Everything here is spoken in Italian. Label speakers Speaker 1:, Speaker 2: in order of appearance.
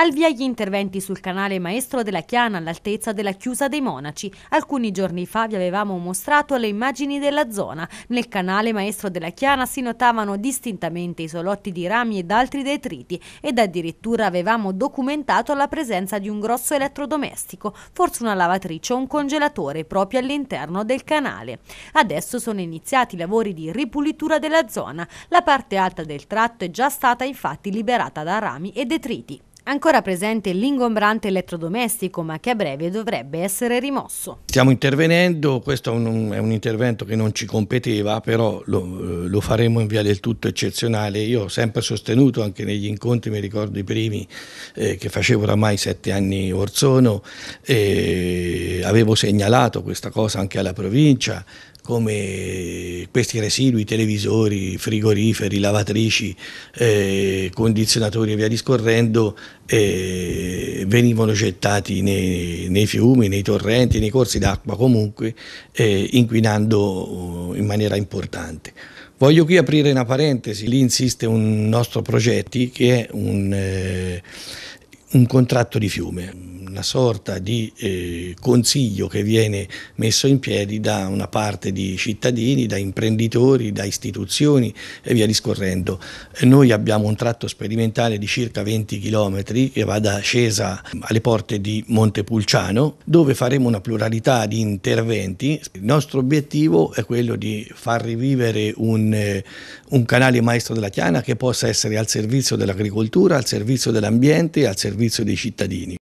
Speaker 1: Al via gli interventi sul canale Maestro della Chiana all'altezza della Chiusa dei Monaci. Alcuni giorni fa vi avevamo mostrato le immagini della zona. Nel canale Maestro della Chiana si notavano distintamente i solotti di rami ed altri detriti ed addirittura avevamo documentato la presenza di un grosso elettrodomestico, forse una lavatrice o un congelatore proprio all'interno del canale. Adesso sono iniziati i lavori di ripulitura della zona. La parte alta del tratto è già stata infatti liberata da rami e detriti ancora presente l'ingombrante elettrodomestico ma che a breve dovrebbe essere rimosso.
Speaker 2: Stiamo intervenendo, questo è un, è un intervento che non ci competeva, però lo, eh, lo, faremo in via del tutto eccezionale. Io ho sempre sostenuto, anche negli incontri, mi ricordo i primi eh, che facevo oramai sette anni or sono, eh, avevo segnalato questa cosa anche alla provincia, come questi residui, televisori, frigoriferi, lavatrici, eh, condizionatori e via discorrendo eh, venivano gettati nei, nei, fiumi, nei torrenti, nei corsi d'acqua comunque eh, inquinando eh, in maniera importante. Voglio qui aprire una parentesi, lì insiste un nostro progetto che è un, eh, un contratto di fiume una sorta di eh, consiglio che viene messo in piedi da una parte di cittadini, da imprenditori, da istituzioni e via discorrendo. Noi abbiamo un tratto sperimentale di circa 20 km che va da Scesa alle porte di Montepulciano dove faremo una pluralità di interventi. Il nostro obiettivo è quello di far rivivere un, eh, un canale maestro della Chiana che possa essere al servizio dell'agricoltura, al servizio dell'ambiente e al servizio dei cittadini.